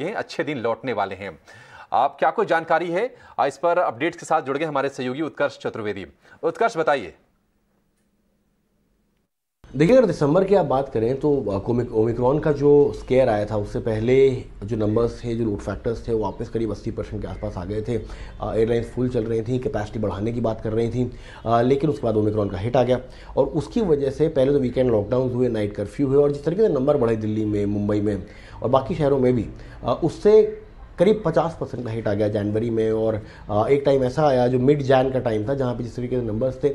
ये अच्छे दिन लौटने वाले हैं आप क्या कोई जानकारी है इस पर अपडेट्स के साथ जुड़ गए हमारे सहयोगी उत्कर्ष चतुर्वेदी उत्कर्ष बताइए देखिए अगर दिसंबर की आप बात करें तो ओमिक्रॉन का जो स्केयर आया था उससे पहले जो नंबर्स थे जो लोड फैक्टर्स थे वो वापस करीब अस्सी परसेंट के आसपास आ गए थे एयरलाइंस फुल चल रही थी कैपेसिटी बढ़ाने की बात कर रही थी आ, लेकिन उसके बाद ओमिक्रॉन का हिट आ गया और उसकी वजह से पहले तो वीकेंड लॉकडाउन हुए नाइट कर्फ्यू हुए और जिस तरीके से नंबर बढ़े दिल्ली में मुंबई में और बाकी शहरों में भी उससे करीब 50 परसेंट का हिट आ गया जनवरी में और एक टाइम ऐसा आया जो मिड जैन का टाइम था जहाँ पे जिस तरीके के नंबर्स थे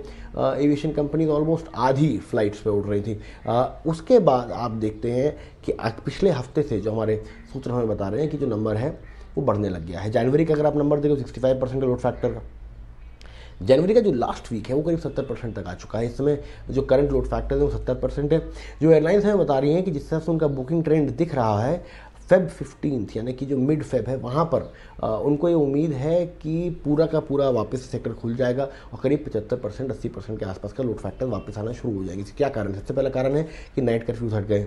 एविएशन कंपनीज ऑलमोस्ट आधी फ्लाइट्स पे उड़ रही थी उसके बाद आप देखते हैं कि पिछले हफ्ते से जो हमारे सूत्र हमें बता रहे हैं कि जो नंबर है वो बढ़ने लग गया है जनवरी का अगर आप नंबर देखो sixty five percent load factor का जनवरी का जो लास्ट वीक है वो करीब 70 परसेंट तक आ चुका है इस समय जो करंट लोड फैक्टर है वो 70 परसेंट है जो एयरलाइंस हमें बता रही हैं कि जिस तरह से उनका बुकिंग ट्रेंड दिख रहा है फेब फिफ्टीन यानी कि जो मिड फेब है वहाँ पर आ, उनको ये उम्मीद है कि पूरा का पूरा वापस सेक्टर खुल जाएगा और करीब पचहत्तर परसेंट अस्सी परसेंट के आसपास का लोड फैक्टर वापस आना शुरू हो जाएगा क्या कारण सबसे पहला कारण है कि नाइट कर्फ्यू हट गए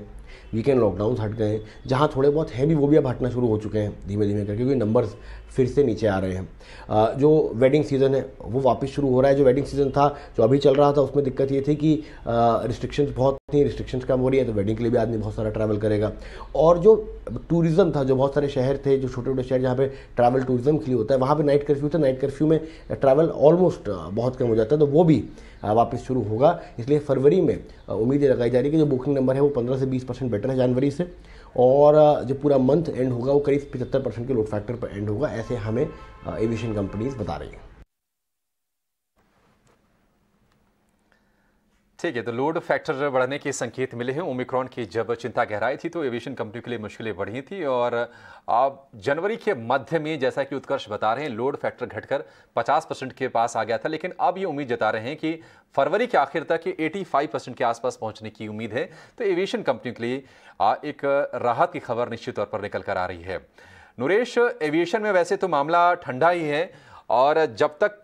वीकेंड लॉकडाउन हट गए हैं जहाँ थोड़े बहुत भी वो भी अब हटना शुरू हो चुके हैं धीमे धीमे करके क्योंकि नंबर्स फिर से नीचे आ रहे हैं जो वेडिंग सीज़न है वो वापस शुरू हो रहा है जो वेडिंग सीज़न था जो अभी चल रहा था उसमें दिक्कत ये थी कि रिस्ट्रिक्शंस बहुत थी रिस्ट्रिक्शंस कम हो रही है तो वेडिंग के लिए भी आदमी बहुत सारा ट्रैवल करेगा और जो टूरिज़्म था जो बहुत सारे शहर थे जो छोटे छोटे शहर जहाँ पे ट्रैवल टूरिज़्म के लिए होता है वहाँ पर नाइट कर्फ्यू था नाइट कर्फ्यू में ट्रैवल ऑलमोस्ट बहुत कम हो जाता है तो वो भी वापस शुरू होगा इसलिए फरवरी में उम्मीद लगाई जा रही है कि जो बुकिंग नंबर है वो पंद्रह से बीस परसेंट बेटर है जनवरी से और जो पूरा मंथ एंड होगा वो करीब पचहत्तर परसेंट के लोड फैक्टर पर एंड होगा ऐसे हमें एविएशन कंपनीज बता रही हैं ठीक है तो लोड फैक्टर बढ़ने के संकेत मिले हैं ओमिक्रॉन की जब चिंता गहराई थी तो एविएशन कंपनी के लिए मुश्किलें बढ़ी थी और अब जनवरी के मध्य में जैसा कि उत्कर्ष बता रहे हैं लोड फैक्टर घटकर 50 परसेंट के पास आ गया था लेकिन अब ये उम्मीद जता रहे हैं कि फरवरी के आखिर तक एटी परसेंट के आसपास पहुँचने की उम्मीद है तो एविएशन कंपनी के लिए एक राहत की खबर निश्चित तौर पर निकल कर आ रही है नुरेश एविएशन में वैसे तो मामला ठंडा ही है और जब तक